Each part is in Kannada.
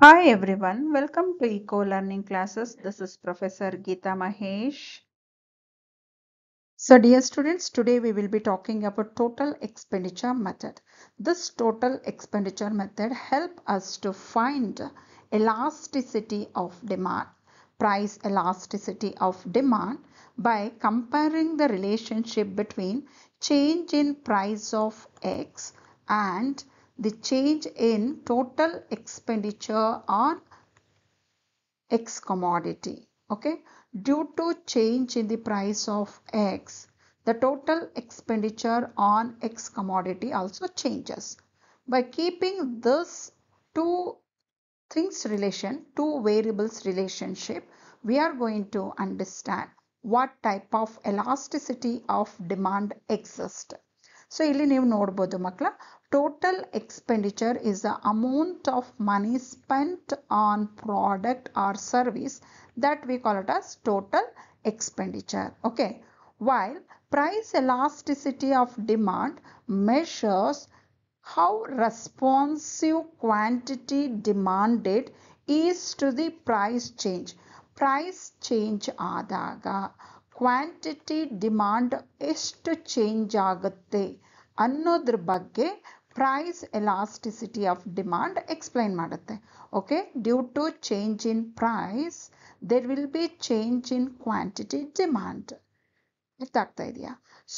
Hi everyone, welcome to Eco Learning Classes. This is Professor Geeta Mahesh. So dear students, today we will be talking about total expenditure method. This total expenditure method help us to find elasticity of demand, price elasticity of demand by comparing the relationship between change in price of X and the change in total expenditure on X commodity. Okay, due to change in the price of X, the total expenditure on X commodity also changes. By keeping this two things relation, two variables relationship, we are going to understand what type of elasticity of demand exists. So, ಇಲ್ಲಿ ನೀವು ನೋಡ್ಬೋದು Total expenditure is the amount of money spent on product or service that we call it as total expenditure. Okay. While price elasticity of demand measures how responsive quantity demanded is to the price change. Price change Quantity demand is to change ಆಗುತ್ತೆ Another bagge price elasticity of demand explain madate okay due to change in price there will be change in quantity demand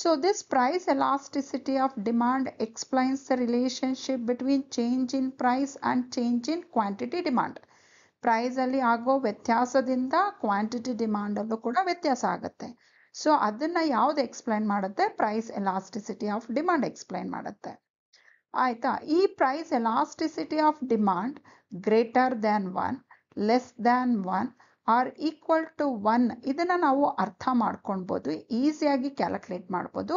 so this price elasticity of demand explains the relationship between change in price and change in quantity demand price ಅಲ್ಲಿ ಆಗೋ ವ್ಯತ್ಯಾಸದಿಂದ ಕ್ವಾಂಟಿಟಿ ಡಿಮಾಂಡ್ ಅಲ್ಲೂ ಕೂಡ ವ್ಯತ್ಯಾಸ ಆಗುತ್ತೆ ಸೊ ಅದನ್ನ ಯಾವ್ದು ಎಕ್ಸ್ಪ್ಲೈನ್ ಮಾಡುತ್ತೆ price elasticity of demand explain ಮಾಡುತ್ತೆ ಆಯಿತಾ ಈ price elasticity of demand greater than one less than one or equal to one ಇದನ್ನು ನಾವು ಅರ್ಥ ಮಾಡ್ಕೊಳ್ಬೋದು ಈಸಿಯಾಗಿ ಕ್ಯಾಲ್ಕುಲೇಟ್ ಮಾಡ್ಬೋದು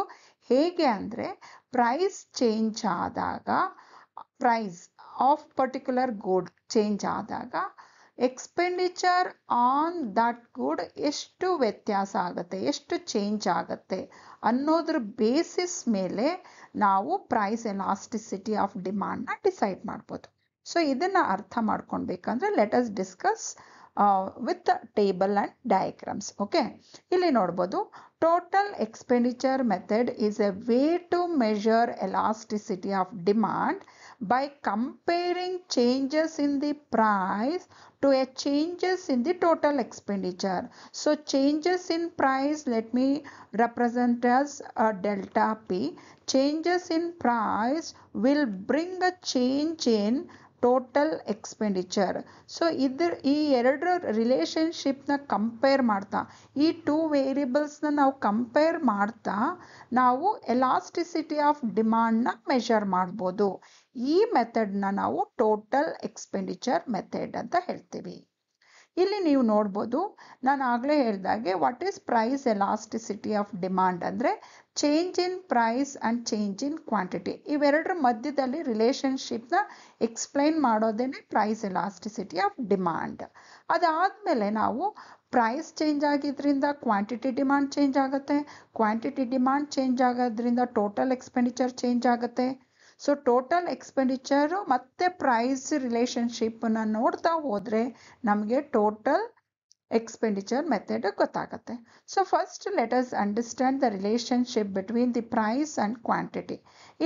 ಹೇಗೆ ಅಂದರೆ ಪ್ರೈಸ್ ಚೇಂಜ್ ಆದಾಗ price of particular good change ಆದಾಗ ಎಕ್ಸ್ಪೆಂಡಿಚರ್ ಆನ್ ದಟ್ ಗುಡ್ ಎಷ್ಟು ವ್ಯತ್ಯಾಸ ಆಗುತ್ತೆ ಎಷ್ಟು ಚೇಂಜ್ ಆಗುತ್ತೆ ಅನ್ನೋದ್ರ ಬೇಸಿಸ್ ಮೇಲೆ ನಾವು ಪ್ರೈಸ್ ಎಲಾಸ್ಟಿಸಿಟಿ ಆಫ್ ಡಿಮಾಂಡ್ನ ಡಿಸೈಡ್ ಮಾಡ್ಬೋದು ಸೊ ಇದನ್ನು ಅರ್ಥ ಮಾಡ್ಕೊಳ್ಬೇಕಂದ್ರೆ let us discuss with table and diagrams okay ಇಲ್ಲಿ ನೋಡ್ಬೋದು total expenditure method is a way to measure elasticity of demand by comparing changes in the price to a changes in the total expenditure. So changes in price let me represent as a delta P. Changes in price will bring a change in total expenditure so ಇದ್ರ ಈ ಎರಡರ ರಿಲೇಷನ್ಶಿಪ್ನ ಕಂಪೇರ್ ಮಾಡ್ತಾ ಈ ಟೂ ವೇರಿಯಬಲ್ಸ್ನ ನಾವು ಕಂಪೇರ್ ಮಾಡ್ತಾ ನಾವು ಎಲಾಸ್ಟಿಸಿಟಿ ಆಫ್ ಡಿಮಾಂಡ್ನ ಮೆಷರ್ ಮಾಡ್ಬೋದು ಈ ಮೆಥಡ್ನ ನಾವು ಟೋಟಲ್ ಎಕ್ಸ್ಪೆಂಡಿಚರ್ ಮೆಥಡ್ ಅಂತ ಹೇಳ್ತೀವಿ ಇಲ್ಲಿ ನೀವು ನೋಡ್ಬೋದು ನಾನು ಆಗಲೇ ಹೇಳಿದಾಗೆ what is price elasticity of demand ಅಂದರೆ change in price and change in quantity ಇವೆರಡರ ಮಧ್ಯದಲ್ಲಿ ರಿಲೇಷನ್ಶಿಪ್ನ ಎಕ್ಸ್ಪ್ಲೈನ್ ಮಾಡೋದೇ ಪ್ರೈಸ್ ಎಲಾಸ್ಟಿಸಿಟಿ ಆಫ್ ಡಿಮಾಂಡ್ ಅದಾದಮೇಲೆ ನಾವು ಪ್ರೈಸ್ ಚೇಂಜ್ ಆಗಿದ್ದರಿಂದ ಕ್ವಾಂಟಿಟಿ ಡಿಮಾಂಡ್ ಚೇಂಜ್ ಆಗುತ್ತೆ ಕ್ವಾಂಟಿಟಿ ಡಿಮಾಂಡ್ ಚೇಂಜ್ ಆಗೋದ್ರಿಂದ ಟೋಟಲ್ ಎಕ್ಸ್ಪೆಂಡಿಚರ್ ಚೇಂಜ್ ಆಗುತ್ತೆ ಸೊ ಟೋಟಲ್ ಎಕ್ಸ್ಪೆಂಡಿಚರು ಮತ್ತು ಪ್ರೈಸ್ ರಿಲೇಷನ್ಶಿಪ್ಪನ್ನು ನೋಡ್ತಾ ಹೋದರೆ ನಮಗೆ ಟೋಟಲ್ ಎಕ್ಸ್ಪೆಂಡಿಚರ್ ಮೆಥಡ್ ಗೊತ್ತಾಗುತ್ತೆ so first let understand the relationship between the price and quantity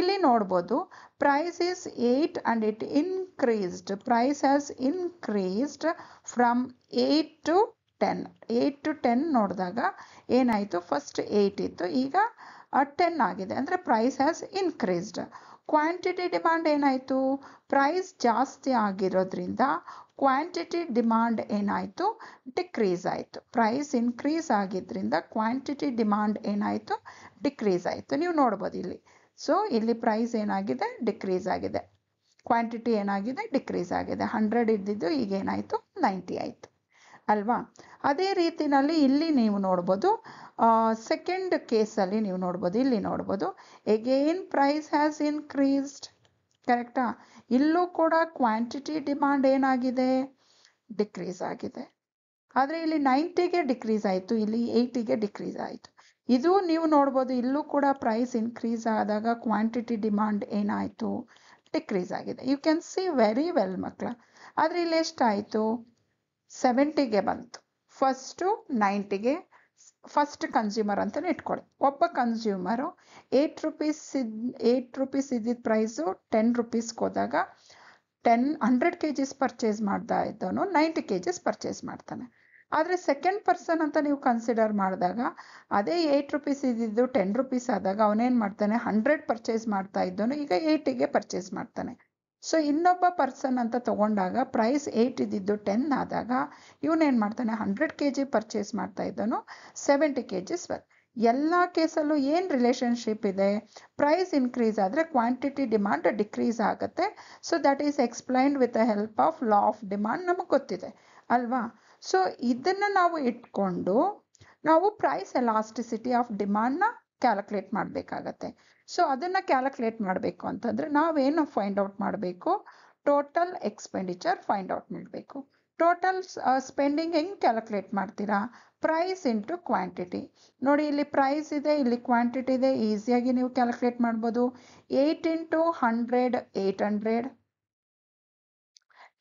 ಇಲ್ಲಿ ನೋಡ್ಬೋದು price is eight and it increased price has increased from eight to ten eight to ten ನೋಡಿದಾಗ ಏನಾಯಿತು ಫಸ್ಟ್ ಏಯ್ಟ್ ಇತ್ತು ಈಗ ಟೆನ್ ಆಗಿದೆ ಅಂದರೆ price has increased quantity demand ಏನಾಯಿತು ಪ್ರೈಸ್ ಜಾಸ್ತಿ ಆಗಿರೋದ್ರಿಂದ ಕ್ವಾಂಟಿಟಿ ಡಿಮಾಂಡ್ ಏನಾಯಿತು ಡಿಕ್ರೀಸ್ ಆಯಿತು ಪ್ರೈಸ್ ಇನ್ಕ್ರೀಸ್ ಆಗಿದ್ದರಿಂದ ಕ್ವಾಂಟಿಟಿ ಡಿಮಾಂಡ್ ಏನಾಯಿತು ಡಿಕ್ರೀಸ್ ಆಯಿತು ನೀವು ನೋಡ್ಬೋದು ಇಲ್ಲಿ ಸೊ ಇಲ್ಲಿ ಪ್ರೈಸ್ ಏನಾಗಿದೆ ಡಿಕ್ರೀಸ್ ಆಗಿದೆ ಕ್ವಾಂಟಿಟಿ ಏನಾಗಿದೆ ಡಿಕ್ರೀಸ್ ಆಗಿದೆ ಹಂಡ್ರೆಡ್ ಇದ್ದಿದ್ದು ಈಗ ಏನಾಯಿತು ನೈಂಟಿ ಆಯಿತು ಅಲ್ವಾ ಅದೇ ರೀತಿಯಲ್ಲಿ ಇಲ್ಲಿ ನೀವು ನೋಡ್ಬೋದು ಸೆಕೆಂಡ್ ಕೇಸಲ್ಲಿ ನೀವು ನೋಡ್ಬೋದು ಇಲ್ಲಿ ನೋಡ್ಬೋದು ಎಗೇನ್ ಪ್ರೈಸ್ ಹ್ಯಾಸ್ ಇನ್ಕ್ರೀಸ್ಡ್ ಕರೆಕ್ಟಾ ಇಲ್ಲೂ ಕೂಡ ಕ್ವಾಂಟಿಟಿ ಡಿಮಾಂಡ್ ಏನಾಗಿದೆ ಡಿಕ್ರೀಸ್ ಆಗಿದೆ ಆದರೆ ಇಲ್ಲಿ ನೈಂಟಿಗೆ ಡಿಕ್ರೀಸ್ ಆಯಿತು ಇಲ್ಲಿ ಏಯ್ಟಿಗೆ ಡಿಕ್ರೀಸ್ ಆಯಿತು ಇದು ನೀವು ನೋಡ್ಬೋದು ಇಲ್ಲೂ ಕೂಡ ಪ್ರೈಸ್ ಇನ್ಕ್ರೀಸ್ ಆದಾಗ ಕ್ವಾಂಟಿಟಿ ಡಿಮಾಂಡ್ ಏನಾಯಿತು ಡಿಕ್ರೀಸ್ ಆಗಿದೆ you can see very well ಮಕ್ಕಳ ಆದರೆ ಇಲ್ಲಿ ಎಷ್ಟಾಯಿತು ಸೆವೆಂಟಿಗೆ ಬಂತು ಫಸ್ಟು ನೈಂಟಿಗೆ ಫಸ್ಟ್ ಕನ್ಸ್ಯೂಮರ್ ಅಂತಲೇ ಇಟ್ಕೊಳ್ಳಿ ಒಬ್ಬ ಕನ್ಸ್ಯೂಮರು ಏಯ್ಟ್ ರುಪೀಸ್ ಇದ್ ಏಯ್ಟ್ ರುಪೀಸ್ ಇದ್ದಿದ್ದ ಪ್ರೈಸು ಟೆನ್ ರುಪೀಸ್ಗೆ ಹೋದಾಗ ten hundred KGs purchase ಮಾಡ್ತಾ ಇದ್ದವನು ನೈಂಟಿ ಕೆ ಜಿಸ್ ಪರ್ಚೇಸ್ ಮಾಡ್ತಾನೆ ಆದರೆ ಸೆಕೆಂಡ್ ಪರ್ಸನ್ ಅಂತ ನೀವು ಕನ್ಸಿಡರ್ ಮಾಡಿದಾಗ ಅದೇ ಏಯ್ಟ್ ರುಪೀಸ್ ಇದ್ದಿದ್ದು ಟೆನ್ ರುಪೀಸ್ ಆದಾಗ ಅವನೇನು ಮಾಡ್ತಾನೆ ಹಂಡ್ರೆಡ್ ಪರ್ಚೇಸ್ ಮಾಡ್ತಾ ಇದ್ದವನು ಈಗ ಏಯ್ಟಿಗೆ ಪರ್ಚೇಸ್ ಮಾಡ್ತಾನೆ ಸೊ ಇನ್ನೊಬ್ಬ ಪರ್ಸನ್ ಅಂತ ತಗೊಂಡಾಗ ಪ್ರೈಸ್ ಏಯ್ಟ್ ಇದ್ದಿದ್ದು ಟೆನ್ ಆದಾಗ ಇವನೇನು ಮಾಡ್ತಾನೆ ಹಂಡ್ರೆಡ್ ಕೆ ಜಿ ಪರ್ಚೇಸ್ ಮಾಡ್ತಾ ಇದ್ದಾನೋ ಸೆವೆಂಟಿ ಕೆ ಜಿ ಎಲ್ಲ ಕೇಸಲ್ಲೂ ಏನು ರಿಲೇಷನ್ಶಿಪ್ ಇದೆ ಪ್ರೈಸ್ ಇನ್ಕ್ರೀಸ್ ಆದರೆ ಕ್ವಾಂಟಿಟಿ ಡಿಮಾಂಡ್ ಡಿಕ್ರೀಸ್ ಆಗುತ್ತೆ so that is explained with the help of law of demand ನಮಗೆ ಗೊತ್ತಿದೆ ಅಲ್ವಾ ಸೊ ಇದನ್ನು ನಾವು ಇಟ್ಕೊಂಡು ನಾವು ಪ್ರೈಸ್ ಎಲಾಸ್ಟಿಸಿಟಿ ಆಫ್ ಡಿಮಾಂಡ್ನ ಕ್ಯಾಲ್ಕುಲೇಟ್ ಮಾಡಬೇಕಾಗತ್ತೆ ಸೊ ಅದನ್ನು ಕ್ಯಾಲ್ಕುಲೇಟ್ ಮಾಡಬೇಕು ಅಂತಂದರೆ ನಾವೇನು ಫೈಂಡ್ ಔಟ್ ಮಾಡಬೇಕು ಟೋಟಲ್ ಎಕ್ಸ್ಪೆಂಡಿಚರ್ ಫೈಂಡ್ ಔಟ್ ಮಾಡಬೇಕು ಟೋಟಲ್ ಸ್ಪೆಂಡಿಂಗ್ ಹೆಂಗೆ ಕ್ಯಾಲ್ಕುಲೇಟ್ ಮಾಡ್ತೀರಾ ಪ್ರೈಸ್ ಇಂಟು ಕ್ವಾಂಟಿಟಿ ನೋಡಿ ಇಲ್ಲಿ ಪ್ರೈಸ್ ಇದೆ ಇಲ್ಲಿ ಕ್ವಾಂಟಿಟಿ ಇದೆ ಈಸಿಯಾಗಿ ನೀವು ಕ್ಯಾಲ್ಕುಲೇಟ್ ಮಾಡ್ಬೋದು eight into hundred eight hundred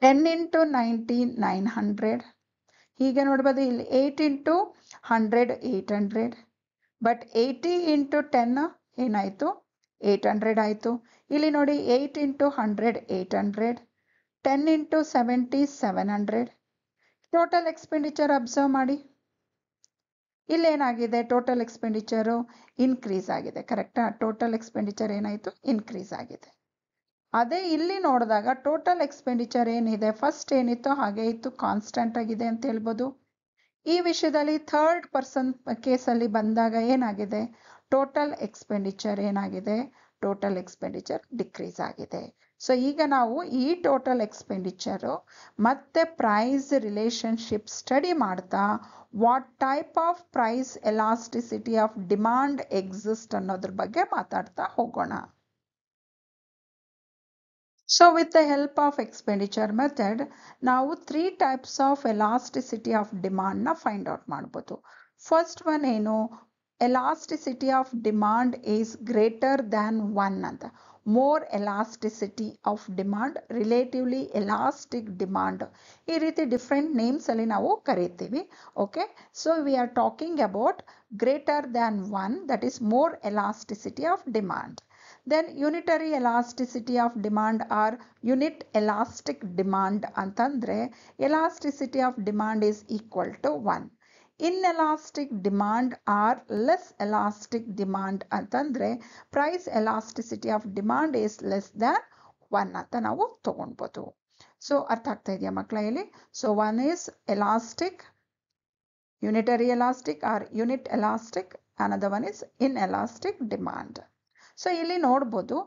ten into ninety nine hundred ಹೀಗೆ ನೋಡ್ಬೋದು ಇಲ್ಲಿ eight into hundred eight hundred but eighty into ten ಏನಾಯಿತು ಏಯ್ಟ್ ಹಂಡ್ರೆಡ್ ಆಯಿತು ಇಲ್ಲಿ ನೋಡಿ eight into hundred eight hundred ten into seventy seven hundred total expenditure observe ಮಾಡಿ ಇಲ್ಲೇನಾಗಿದೆ ಟೋಟಲ್ ಎಕ್ಸ್ಪೆಂಡಿಚರು ಇನ್ಕ್ರೀಸ್ ಆಗಿದೆ ಕರೆಕ್ಟಾ ಟೋಟಲ್ ಎಕ್ಸ್ಪೆಂಡಿಚರ್ ಏನಾಯಿತು ಇನ್ಕ್ರೀಸ್ ಆಗಿದೆ ಅದೇ ಇಲ್ಲಿ ನೋಡಿದಾಗ ಟೋಟಲ್ ಎಕ್ಸ್ಪೆಂಡಿಚರ್ ಏನಿದೆ ಫಸ್ಟ್ ಏನಿತ್ತು ಹಾಗೆ ಇತ್ತು ಕಾನ್ಸ್ಟೆಂಟ್ ಆಗಿದೆ ಅಂತ ಹೇಳ್ಬೋದು ಈ ವಿಷಯದಲ್ಲಿ ಥರ್ಡ್ ಪರ್ಸನ್ ಕೇಸಲ್ಲಿ ಬಂದಾಗ ಏನಾಗಿದೆ ಟೋಟಲ್ ಎಕ್ಸ್ಪೆಂಡಿಚರ್ ಏನಾಗಿದೆ ಟೋಟಲ್ ಎಕ್ಸ್ಪೆಂಡಿಚರ್ ಡಿಕ್ರೀಸ್ ಆಗಿದೆ ಸೊ ಈಗ ನಾವು ಈ ಟೋಟಲ್ ಎಕ್ಸ್ಪೆಂಡಿಚರು ಮತ್ತೆ ಪ್ರೈಸ್ ರಿಲೇಷನ್ಶಿಪ್ ಸ್ಟಡಿ ಮಾಡ್ತಾ what type of price elasticity of demand exist ಅನ್ನೋದ್ರ ಬಗ್ಗೆ ಮಾತಾಡ್ತಾ ಹೋಗೋಣ so with the help of expenditure method ನಾವು three types of elasticity of ಡಿಮಾಂಡ್ನ ಫೈಂಡ್ ಔಟ್ ಮಾಡ್ಬೋದು ಫಸ್ಟ್ ಒನ್ ಏನು elasticity of demand is greater than one another more elasticity of demand relatively elastic demand ಈ ರೀತಿ ಡಿಫ್ರೆಂಟ್ ನೇಮ್ಸಲ್ಲಿ ನಾವು ಕರಿತೀವಿ okay so we are talking about greater than one that is more elasticity of demand then unitary elasticity of demand or unit elastic demand ಅಂತಂದರೆ elasticity of demand is equal to one inelastic demand or less elastic demand ಅಂತಂದರೆ price elasticity of demand is less than one ಅಂತ ನಾವು ತಗೊಳ್ಬೋದು ಸೊ ಅರ್ಥ ಆಗ್ತಾ ಇದೆಯಾ ಮಕ್ಕಳ ಇಲ್ಲಿ so one is elastic elastic or unit elastic elastic one is in elastic demand so ಇಲ್ಲಿ ನೋಡ್ಬೋದು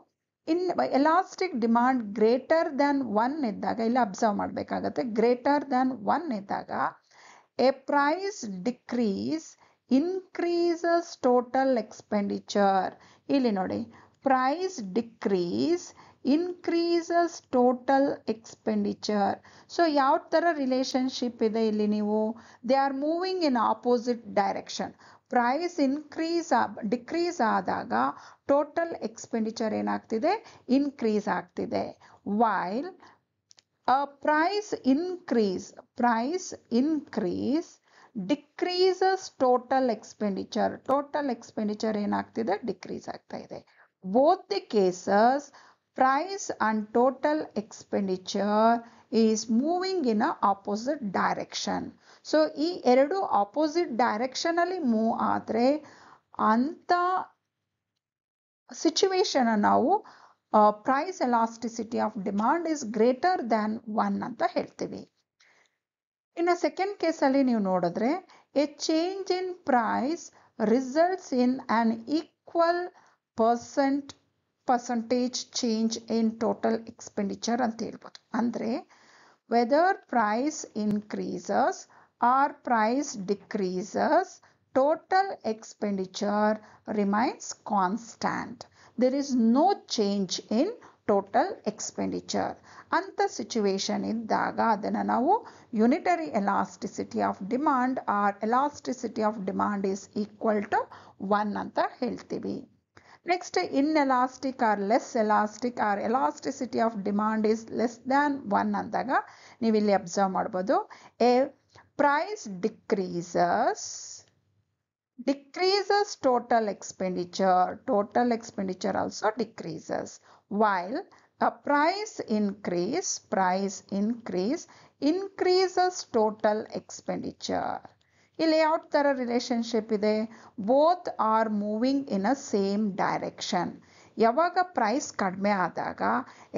in elastic demand greater than one ಇದ್ದಾಗ ಇಲ್ಲಿ ಅಬ್ಸರ್ವ್ ಮಾಡಬೇಕಾಗತ್ತೆ ಗ್ರೇಟರ್ ದ್ಯಾನ್ ಒನ್ ಇದ್ದಾಗ A price decrease increases total expenditure. ಇಲ್ಲಿ ನೋಡಿ price decrease increases total expenditure so ಯಾವ ಥರ ರಿಲೇಷನ್ಶಿಪ್ ಇದೆ ಇಲ್ಲಿ ನೀವು they are moving in opposite direction price increase decrease ಆದಾಗ ಟೋಟಲ್ ಎಕ್ಸ್ಪೆಂಡಿಚರ್ ಏನಾಗ್ತಿದೆ ಇನ್ಕ್ರೀಸ್ ಆಗ್ತಿದೆ while price increase price increase increase decreases total expenditure total expenditure ಏನಾಗ್ತಿದೆ ಡಿಕ್ರೀಸ್ ಆಗ್ತಾ ಇದೆ both the cases price and total expenditure is moving in a opposite direction so ಈ ಎರಡು ಆಪೋಸಿಟ್ ಡೈರೆಕ್ಷನಲ್ಲಿ ಮೂವ್ ಆದರೆ ಅಂಥ ಸಿಚುವೇಶನ್ ನಾವು ಆ price elasticity of demand is greater than one ಅಂತ ಹೇಳ್ತೀವಿ ಇನ್ನು ಸೆಕೆಂಡ್ ಕೇಸಲ್ಲಿ ನೀವು ನೋಡಿದ್ರೆ a change in price results in an equal percent percentage change in total expenditure ಅಂತ ಹೇಳ್ಬೋದು ಅಂದರೆ whether price increases or price decreases total expenditure remains constant there is no change total expenditure ಅಂಥ ಸಿಚುವೇಶನ್ ಇದ್ದಾಗ ಅದನ್ನು ನಾವು unitary elasticity of demand or elasticity of demand is equal to one ಅಂತ ಹೇಳ್ತೀವಿ next inelastic or less elastic or elasticity of demand is less than one ಅಂದಾಗ ನೀವು ಇಲ್ಲಿ ಅಬ್ಸರ್ವ್ ಮಾಡ್ಬೋದು a price decreases decreases total expenditure. Total expenditure also decreases. While a price increase, price increase increases total expenditure. ಇಲ್ಲಿ ಯಾವ ಥರ ರಿಲೇಷನ್ಶಿಪ್ ಇದೆ both are moving in a same direction ಯಾವಾಗ ಪ್ರೈಸ್ ಕಡಿಮೆ ಆದಾಗ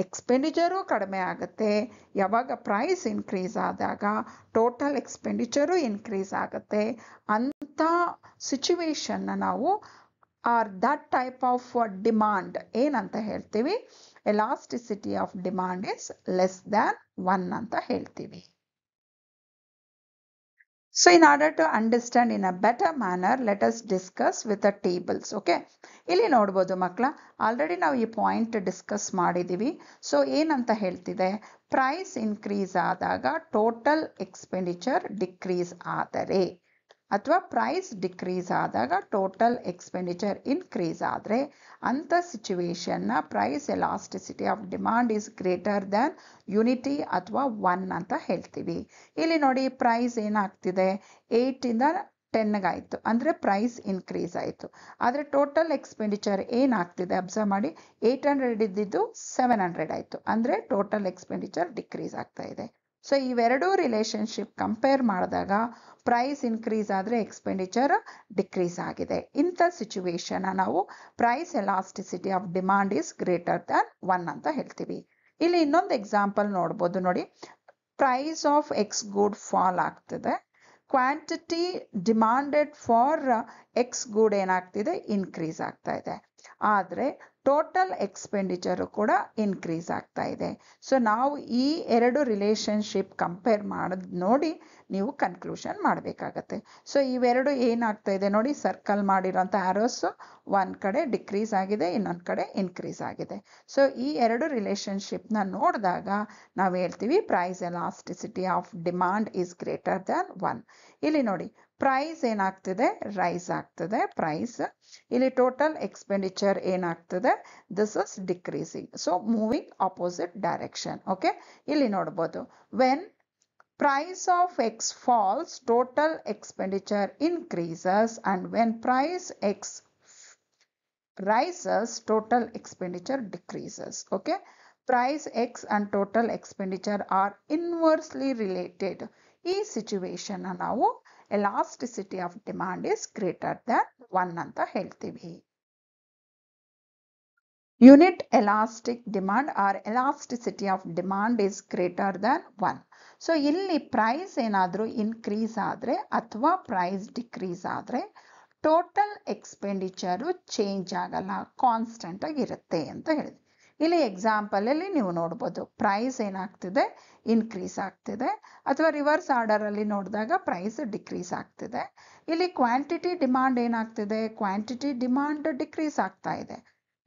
ಎಕ್ಸ್ಪೆಂಡಿಚರು ಕಡಿಮೆ ಆಗುತ್ತೆ ಯಾವಾಗ ಪ್ರೈಸ್ ಇನ್ಕ್ರೀಸ್ ಆದಾಗ ಟೋಟಲ್ ಎಕ್ಸ್ಪೆಂಡಿಚರು ಇನ್ಕ್ರೀಸ್ ಆಗುತ್ತೆ ಅನ್ ಅಂಥ ಸಿಚುವೇಶನ್ನ ನಾವು or that type of demand ಏನಂತ ಹೇಳ್ತೀವಿ elasticity of demand is less than one ಅಂತ ಹೇಳ್ತೀವಿ so in order to understand in a better manner let us discuss with a tables okay ಇಲ್ಲಿ ನೋಡ್ಬೋದು ಮಕ್ಕಳ ಆಲ್ರೆಡಿ ನಾವು ಈ ಪಾಯಿಂಟ್ ಡಿಸ್ಕಸ್ ಮಾಡಿದ್ದೀವಿ ಸೊ ಏನಂತ ಹೇಳ್ತಿದೆ ಪ್ರೈಸ್ ಇನ್ಕ್ರೀಸ್ ಆದಾಗ ಟೋಟಲ್ ಎಕ್ಸ್ಪೆಂಡಿಚರ್ ಡಿಕ್ರೀಸ್ ಆದರೆ ಅಥವಾ ಪ್ರೈಸ್ ಡಿಕ್ರೀಸ್ ಆದಾಗ ಟೋಟಲ್ ಎಕ್ಸ್ಪೆಂಡಿಚರ್ ಇನ್ಕ್ರೀಸ್ ಆದರೆ ಅಂಥ ಸಿಚುವೇಶನ್ನ price elasticity of demand is greater than unity ಅಥವಾ ಒನ್ ಅಂತ ಹೇಳ್ತೀವಿ ಇಲ್ಲಿ ನೋಡಿ ಪ್ರೈಸ್ ಏನಾಗ್ತಿದೆ ಏಯ್ಟಿಂದ ಟೆನ್ಗಾಯಿತು ಅಂದರೆ ಪ್ರೈಸ್ ಇನ್ಕ್ರೀಸ್ ಆಯಿತು ಆದರೆ ಟೋಟಲ್ ಎಕ್ಸ್ಪೆಂಡಿಚರ್ ಏನಾಗ್ತಿದೆ ಅಬ್ಸರ್ವ್ ಮಾಡಿ ಏಯ್ಟ್ ಹಂಡ್ರೆಡ್ ಇದ್ದಿದ್ದು ಸೆವೆನ್ ಹಂಡ್ರೆಡ್ ಆಯಿತು ಅಂದರೆ ಟೋಟಲ್ ಎಕ್ಸ್ಪೆಂಡಿಚರ್ ಡಿಕ್ರೀಸ್ ಆಗ್ತಾ ಇದೆ ಸೊ ಇವೆರಡೂ ರಿಲೇಷನ್ಶಿಪ್ ಕಂಪೇರ್ ಮಾಡಿದಾಗ ಪ್ರೈಸ್ ಇನ್ಕ್ರೀಸ್ ಆದರೆ ಎಕ್ಸ್ಪೆಂಡಿಚರ್ ಡಿಕ್ರೀಸ್ ಆಗಿದೆ ಇಂಥ ಸಿಚುವೇಶನ್ನ ನಾವು price elasticity of demand is greater than one ಅಂತ ಹೇಳ್ತೀವಿ ಇಲ್ಲಿ ಇನ್ನೊಂದು ಎಕ್ಸಾಂಪಲ್ ನೋಡ್ಬೋದು ನೋಡಿ price of x good fall ಆಗ್ತದೆ quantity demanded for x good ಏನಾಗ್ತಿದೆ ಇನ್ಕ್ರೀಸ್ ಆಗ್ತಾ ಇದೆ ಆದರೆ ಟೋಟಲ್ ಎಕ್ಸ್ಪೆಂಡಿಚರು ಕೂಡ ಇನ್ಕ್ರೀಸ್ ಆಗ್ತಾ ಇದೆ ಸೊ ನಾವು ಈ ಎರಡು ರಿಲೇಷನ್ಶಿಪ್ ಕಂಪೇರ್ ಮಾಡೋದ್ ನೋಡಿ ನೀವು ಕನ್ಕ್ಲೂಷನ್ ಮಾಡಬೇಕಾಗತ್ತೆ ಸೊ ಇವೆರಡು ಏನಾಗ್ತಾ ಇದೆ ನೋಡಿ ಸರ್ಕಲ್ ಮಾಡಿರೋಂಥ ಆ್ಯರೋಸು ಒಂದು ಕಡೆ ಡಿಕ್ರೀಸ್ ಆಗಿದೆ ಇನ್ನೊಂದು ಕಡೆ ಇನ್ಕ್ರೀಸ್ ಆಗಿದೆ ಸೊ ಈ ಎರಡು ರಿಲೇಷನ್ಶಿಪ್ನ ನೋಡಿದಾಗ ನಾವು ಹೇಳ್ತೀವಿ price elasticity of demand is greater than one ಇಲ್ಲಿ ನೋಡಿ price the, rise the price ಇಲ್ಲಿ total expenditure the, this is decreasing so moving opposite direction okay ಇಲ್ಲಿ ನೋಡಬಹುದು when price of x falls total expenditure increases and when price x rises total expenditure decreases okay price x and total expenditure are inversely related situation situation ನಾವು elasticity of demand is greater than one ಅಂತ ಹೇಳ್ತೀವಿ unit elastic demand or elasticity of demand is greater than one so ಇಲ್ಲಿ ಪ್ರೈಸ್ ಏನಾದರೂ ಇನ್ಕ್ರೀಸ್ ಆದರೆ ಅಥವಾ ಪ್ರೈಸ್ ಡಿಕ್ರೀಸ್ ಆದರೆ ಟೋಟಲ್ ಎಕ್ಸ್ಪೆಂಡಿಚರು ಚೇಂಜ್ ಆಗಲ್ಲ ಆಗಿರುತ್ತೆ ಅಂತ ಹೇಳ್ತೀವಿ ಇಲ್ಲಿ ಎಕ್ಸಾಂಪಲಲ್ಲಿ ನೀವು ನೋಡ್ಬೋದು ಪ್ರೈಸ್ ಏನಾಗ್ತಿದೆ ಇನ್ಕ್ರೀಸ್ ಆಗ್ತಿದೆ ಅಥವಾ ರಿವರ್ಸ್ ಆರ್ಡರಲ್ಲಿ ನೋಡಿದಾಗ ಪ್ರೈಸ್ ಡಿಕ್ರೀಸ್ ಆಗ್ತಿದೆ ಇಲ್ಲಿ ಕ್ವಾಂಟಿಟಿ ಡಿಮಾಂಡ್ ಏನಾಗ್ತಿದೆ ಕ್ವಾಂಟಿಟಿ ಡಿಮಾಂಡ್ ಡಿಕ್ರೀಸ್ ಆಗ್ತಾ ಇದೆ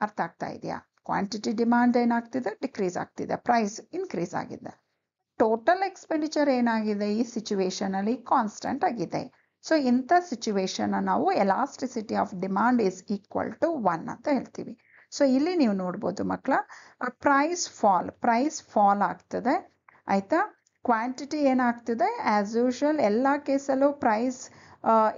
ಅರ್ಥ ಆಗ್ತಾ ಇದೆಯಾ ಕ್ವಾಂಟಿಟಿ ಡಿಮಾಂಡ್ ಏನಾಗ್ತಿದೆ ಡಿಕ್ರೀಸ್ ಆಗ್ತಿದೆ ಪ್ರೈಸ್ ಇನ್ಕ್ರೀಸ್ ಆಗಿದೆ ಟೋಟಲ್ ಎಕ್ಸ್ಪೆಂಡಿಚರ್ ಏನಾಗಿದೆ ಈ ಅಲ್ಲಿ ಕಾನ್ಸ್ಟೆಂಟ್ ಆಗಿದೆ ಸೊ ಇಂಥ ಸಿಚುವೇಶನ್ ನಾವು elasticity of demand is equal to one ಅಂತ ಹೇಳ್ತೀವಿ ಸೊ ಇಲ್ಲಿ ನೀವು ನೋಡ್ಬೋದು ಮಕ್ಕಳ ಪ್ರೈಸ್ ಫಾಲ್ ಪ್ರೈಸ್ ಫಾಲ್ ಆಗ್ತದೆ ಆಯ್ತಾ ಕ್ವಾಂಟಿಟಿ ಏನಾಗ್ತದೆ ಆ್ಯಸ್ ಯೂಶ್ವಲ್ ಎಲ್ಲ ಕೇಸಲ್ಲೂ ಪ್ರೈಸ್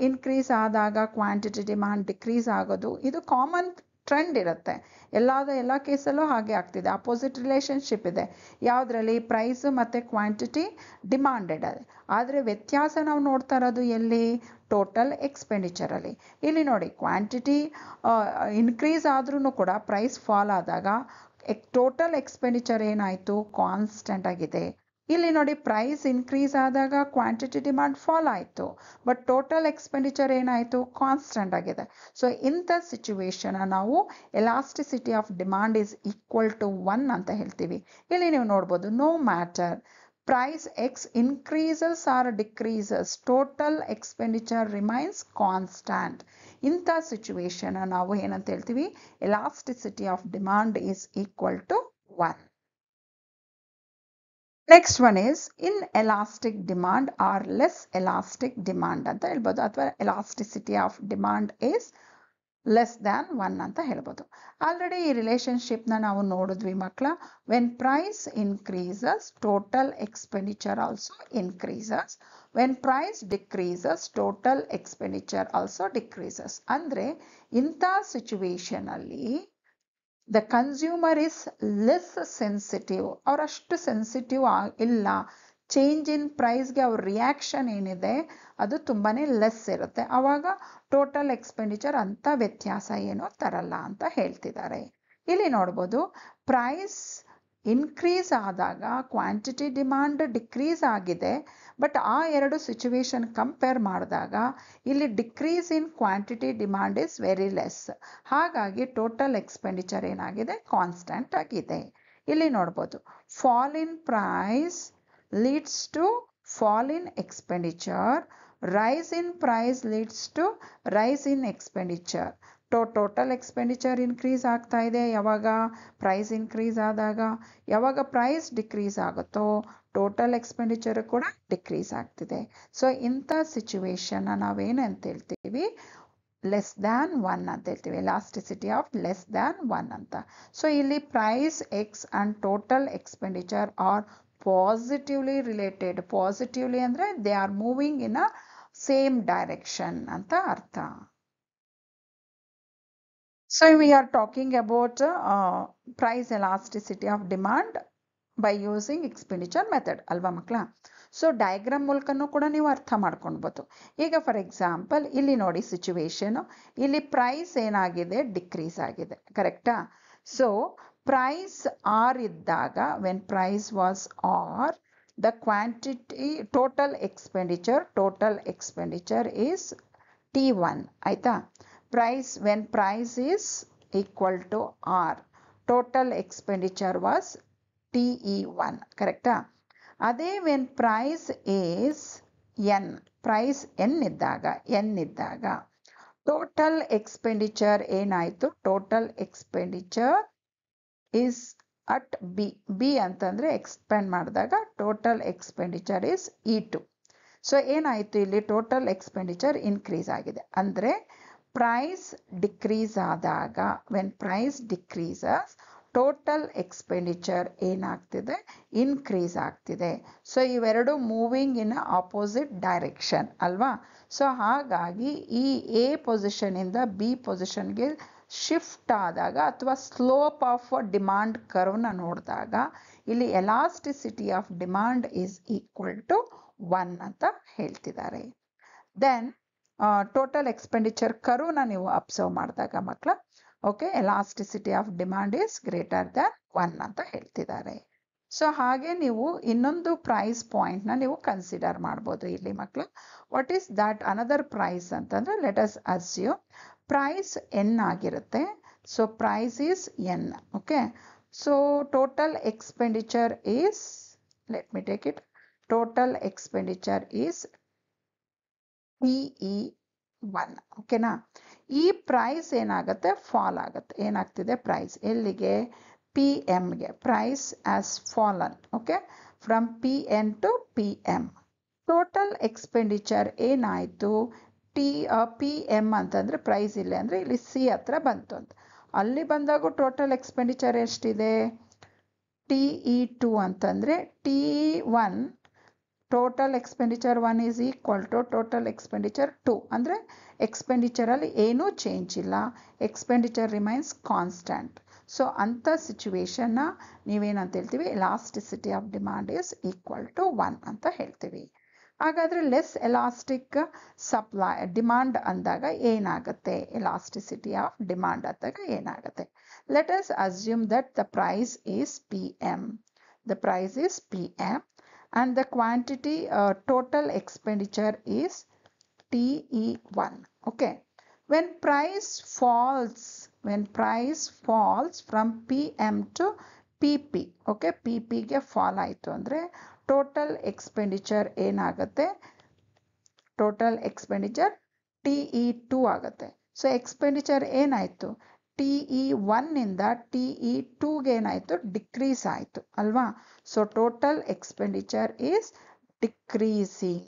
ಇನ್ಕ್ರೀಸ್ ಆದಾಗ ಕ್ವಾಂಟಿಟಿ ಡಿಮಾಂಡ್ ಡಿಕ್ರೀಸ್ ಆಗೋದು ಇದು ಕಾಮನ್ ಟ್ರೆಂಡ್ ಇರುತ್ತೆ ಎಲ್ಲಾದ ಎಲ್ಲ ಕೇಸಲ್ಲೂ ಹಾಗೆ ಆಗ್ತಿದೆ ಅಪೋಸಿಟ್ ರಿಲೇಷನ್ಶಿಪ್ ಇದೆ ಯಾವುದರಲ್ಲಿ ಪ್ರೈಸ್ ಮತ್ತು ಕ್ವಾಂಟಿಟಿ ಡಿಮಾಂಡೆಡ್ ಅದು ಆದರೆ ವ್ಯತ್ಯಾಸ ನಾವು ನೋಡ್ತಾ ಇರೋದು ಎಲ್ಲಿ ಟೋಟಲ್ ಎಕ್ಸ್ಪೆಂಡಿಚರಲ್ಲಿ ಇಲ್ಲಿ ನೋಡಿ ಕ್ವಾಂಟಿಟಿ ಇನ್ಕ್ರೀಸ್ ಆದ್ರೂ ಕೂಡ ಪ್ರೈಸ್ ಫಾಲ್ ಆದಾಗ ಎಕ್ ಟೋಟಲ್ ಎಕ್ಸ್ಪೆಂಡಿಚರ್ ಏನಾಯಿತು ಕಾನ್ಸ್ಟೆಂಟ್ ಆಗಿದೆ ಇಲ್ಲಿ ನೋಡಿ ಪ್ರೈಸ್ ಇನ್ಕ್ರೀಸ್ ಆದಾಗ ಕ್ವಾಂಟಿಟಿ ಡಿಮಾಂಡ್ ಫಾಲ್ ಆಯಿತು ಬಟ್ ಟೋಟಲ್ ಎಕ್ಸ್ಪೆಂಡಿಚರ್ ಏನಾಯಿತು ಕಾನ್ಸ್ಟೆಂಟ್ ಆಗಿದೆ ಸೊ ಇಂಥ ಸಿಚುವೇಶನ್ ನಾವು elasticity of demand is equal to one ಅಂತ ಹೇಳ್ತೀವಿ ಇಲ್ಲಿ ನೀವು ನೋಡ್ಬೋದು no matter price x increases or decreases total expenditure remains constant ಇಂಥ ಸಿಚುವೇಶನ್ ನಾವು ಏನಂತ ಹೇಳ್ತೀವಿ elasticity of demand is equal to one next one is in elastic demand or less elastic demand ಅಂತ ಹೇಳ್ಬೋದು ಅಥವಾ elasticity of demand is less than one ಅಂತ ಹೇಳ್ಬೋದು ಆಲ್ರೆಡಿ ಈ ರಿಲೇಷನ್ಶಿಪ್ನ ನಾವು ನೋಡಿದ್ವಿ ಮಕ್ಕಳ when price increases total expenditure also increases when price decreases total expenditure also decreases ಅಂದರೆ ಇಂಥ ಸಿಚುವೇಶನಲ್ಲಿ the consumer is less sensitive ಅವರಷ್ಟು ಸೆನ್ಸಿಟಿವ್ ಸೆನ್ಸಿಟಿವ್ ಇಲ್ಲ ಚೇಂಜ್ ಇನ್ ಪ್ರೈಸ್ಗೆ ಅವ್ರ ರಿಯಾಕ್ಷನ್ ಏನಿದೆ ಅದು ತುಂಬಾ ಲೆಸ್ ಇರುತ್ತೆ ಆವಾಗ ಟೋಟಲ್ ಎಕ್ಸ್ಪೆಂಡಿಚರ್ ಅಂಥ ವ್ಯತ್ಯಾಸ ಏನೂ ತರಲ್ಲ ಅಂತ ಹೇಳ್ತಿದ್ದಾರೆ ಇಲ್ಲಿ ನೋಡ್ಬೋದು ಪ್ರೈಸ್ ಇನ್ಕ್ರೀಸ್ ಆದಾಗ ಕ್ವಾಂಟಿಟಿ ಡಿಮ್ಯಾಂಡ್ ಡಿಕ್ರೀಸ್ ಆಗಿದೆ ಬಟ್ ಆ ಎರಡು ಸಿಚುವೇಶನ್ ಕಂಪೇರ್ ಮಾಡಿದಾಗ ಇಲ್ಲಿ decrease in quantity demand is very less ಹಾಗಾಗಿ ಟೋಟಲ್ ಎಕ್ಸ್ಪೆಂಡಿಚರ್ ಏನಾಗಿದೆ ಕಾನ್ಸ್ಟೆಂಟ್ ಆಗಿದೆ ಇಲ್ಲಿ ನೋಡ್ಬೋದು fall in price leads to fall in expenditure rise in price leads to rise in expenditure ಟೋ ಟೋಟಲ್ ಎಕ್ಸ್ಪೆಂಡಿಚರ್ ಇನ್ಕ್ರೀಸ್ ಆಗ್ತಾ ಇದೆ ಯಾವಾಗ ಪ್ರೈಸ್ ಇನ್ಕ್ರೀಸ್ ಆದಾಗ ಯಾವಾಗ ಪ್ರೈಸ್ ಡಿಕ್ರೀಸ್ ಆಗುತ್ತೋ ಟೋಟಲ್ ಎಕ್ಸ್ಪೆಂಡಿಚರ್ ಕೂಡ ಡಿಕ್ರೀಸ್ ಆಗ್ತಿದೆ ಸೊ ಇಂಥ ಸಿಚುವೇಶನ್ನ ನಾವೇನು ಅಂತ ಹೇಳ್ತೀವಿ ಲೆಸ್ ದ್ಯಾನ್ ಒನ್ ಅಂತ ಹೇಳ್ತೀವಿ elasticity of less than one ಅಂತ ಸೊ ಇಲ್ಲಿ price x and total expenditure are positively related positively ಅಂದರೆ they are moving in a same direction ಅಂತ ಅರ್ಥ so we are talking about price elasticity of demand by using expenditure method ಅಲ್ವಾ ಮಕ್ಕಳ ಸೊ ಡಯಾಗ್ರಾಮ್ ಮೂಲಕನೂ ಕೂಡ ನೀವು ಅರ್ಥ ಮಾಡ್ಕೊಳ್ಬೋದು ಈಗ ಫಾರ್ ಎಕ್ಸಾಂಪಲ್ ಇಲ್ಲಿ ನೋಡಿ ಸಿಚುವೇಶನು ಇಲ್ಲಿ ಪ್ರೈಸ್ ಏನಾಗಿದೆ ಡಿಕ್ರೀಸ್ ಆಗಿದೆ ಕರೆಕ್ಟಾ ಸೊ ಪ್ರೈಸ್ ಆರ್ ಇದ್ದಾಗ when price was R the quantity total expenditure total expenditure is T1 Aita price when price is equal to R total expenditure was TE1 ಕರೆಕ್ಟಾ ಅದೇ when price is N N N ಇದ್ದಾಗ ಎನ್ total expenditure a ಏನಾಯಿತು total expenditure is at B B ಅಂತಂದರೆ ಎಕ್ಸ್ಪೆಂಡ್ ಮಾಡಿದಾಗ total expenditure is E two so ಏನಾಯಿತು ಇಲ್ಲಿ ಟೋಟಲ್ ಎಕ್ಸ್ಪೆಂಡಿಚರ್ ಇನ್ಕ್ರೀಸ್ ಆಗಿದೆ ಅಂದರೆ ಪ್ರೈಸ್ ಡಿಕ್ರೀಸ್ ಆದಾಗ when price decreases total expenditure ಏನಾಗ್ತಿದೆ ಇನ್ಕ್ರೀಸ್ ಆಗ್ತಿದೆ ಸೊ ಇವೆರಡು ಮೂವಿಂಗ್ ಇನ್ ಆಪೋಸಿಟ್ ಡೈರೆಕ್ಷನ್ ಅಲ್ವಾ ಸೊ ಹಾಗಾಗಿ ಈ ಎ ಪೊಸಿಷನಿಂದ ಬಿ ಪೊಸಿಷನ್ಗೆ ಶಿಫ್ಟ್ ಆದಾಗ ಅಥವಾ ಸ್ಲೋಪ್ ಆಫ್ ಡಿಮಾಂಡ್ ಕರ್ವ್ನ ನೋಡಿದಾಗ ಇಲ್ಲಿ elasticity of demand is equal to one ಅಂತ ಹೇಳ್ತಿದ್ದಾರೆ ದೆನ್ ಟೋಟಲ್ ಎಕ್ಸ್ಪೆಂಡಿಚರ್ ಕರ್ವ್ನ ನೀವು ಅಬ್ಸರ್ವ್ ಮಾಡಿದಾಗ ಮಕ್ಕಳ okay elasticity of demand is greater than one ಅಂತ ಹೇಳ್ತಿದ್ದಾರೆ ಸೊ ಹಾಗೆ ನೀವು ಇನ್ನೊಂದು ಪ್ರೈಸ್ ಪಾಯಿಂಟ್ನ ನೀವು ಕನ್ಸಿಡರ್ ಮಾಡ್ಬೋದು ಇಲ್ಲಿ ಮಕ್ಕಳು what is that another price ಅಂತಂದ್ರೆ let us assume price N ಆಗಿರುತ್ತೆ so price is N okay so total expenditure is let me take it total expenditure is P one ಓಕೆನಾ ಈ ಪ್ರೈಸ್ ಏನಾಗುತ್ತೆ ಫಾಲ್ ಆಗುತ್ತೆ ಏನಾಗ್ತಿದೆ ಪ್ರೈಸ್ ಎಲ್ಲಿಗೆ ಪಿ ಎಮ್ಗೆ price has fallen okay from P N to P M total expenditure ಏನಾಯಿತು ಟಿ ಪಿ ಎಮ್ ಅಂತಂದರೆ ಪ್ರೈಸ್ ಇಲ್ಲ ಅಂದರೆ ಇಲ್ಲಿ ಸಿ ಹತ್ರ ಬಂತು ಅಂತ ಅಲ್ಲಿ ಬಂದಾಗ ಟೋಟಲ್ ಎಕ್ಸ್ಪೆಂಡಿಚರ್ ಎಷ್ಟಿದೆ ಟಿ ಇ ಟು ಅಂತಂದರೆ T one total expenditure one is equal to total expenditure two ಅಂದರೆ ಎಕ್ಸ್ಪೆಂಡಿಚರಲ್ಲಿ ಏನೂ ಚೇಂಜ್ ಇಲ್ಲ ಎಕ್ಸ್ಪೆಂಡಿಚರ್ ರಿಮೈನ್ಸ್ ಕಾನ್ಸ್ಟಂಟ್ ಸೊ ಅಂಥ ಸಿಚುವೇಶನ್ನ ನೀವೇನಂತ ಹೇಳ್ತೀವಿ city of demand is equal to one ಅಂತ ಹೇಳ್ತೀವಿ ಹಾಗಾದರೆ ಲೆಸ್ ಎಲಾಸ್ಟಿಕ್ ಸಪ್ಲೈ ಡಿಮಾಂಡ್ ಅಂದಾಗ ಏನಾಗುತ್ತೆ ಎಲಾಸ್ಟಿಸಿಟಿ ಆಫ್ ಡಿಮಾಂಡ್ ಅಂದಾಗ ಏನಾಗುತ್ತೆ let us assume that the price is P M the price is P M and the quantity total expenditure is T E one okay when price falls when price falls from P M to P P okay P ಪಿಗೆ ಫಾಲ್ ಆಯಿತು ಅಂದರೆ ಟೋಟಲ್ ಎಕ್ಸ್ಪೆಂಡಿಚರ್ ಏನಾಗುತ್ತೆ total expenditure T E two ಆಗುತ್ತೆ ಸೊ ಎಕ್ಸ್ಪೆಂಡಿಚರ್ ಏನಾಯಿತು ಟಿ ಇ ಒನ್ನಿಂದ ಟಿ ಇ ಟೂಗೆ ಏನಾಯಿತು ಡಿಕ್ರೀಸ್ ಆಯಿತು ಅಲ್ವಾ so total expenditure is decreasing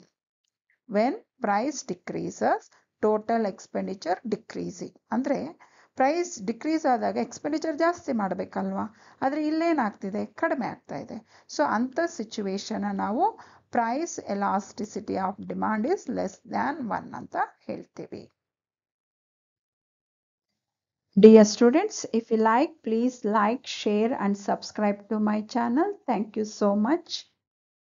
when price decreases total expenditure decreasing ಅಂದರೆ ಪ್ರೈಸ್ ಡಿಕ್ರೀಸ್ ಆದಾಗ ಎಕ್ಸ್ಪೆಂಡಿಚರ್ ಜಾಸ್ತಿ ಮಾಡಬೇಕಲ್ವಾ ಆದರೆ ಇಲ್ಲೇನಾಗ್ತಿದೆ ಕಡಿಮೆ ಆಗ್ತಾ ಇದೆ ಸೊ ಅಂಥ ಸಿಚುವೇಶನ್ನ ನಾವು price elasticity of demand is less than one ಅಂತ ಹೇಳ್ತೀವಿ Dear students if you like please like, share and subscribe to my channel. Thank you so much.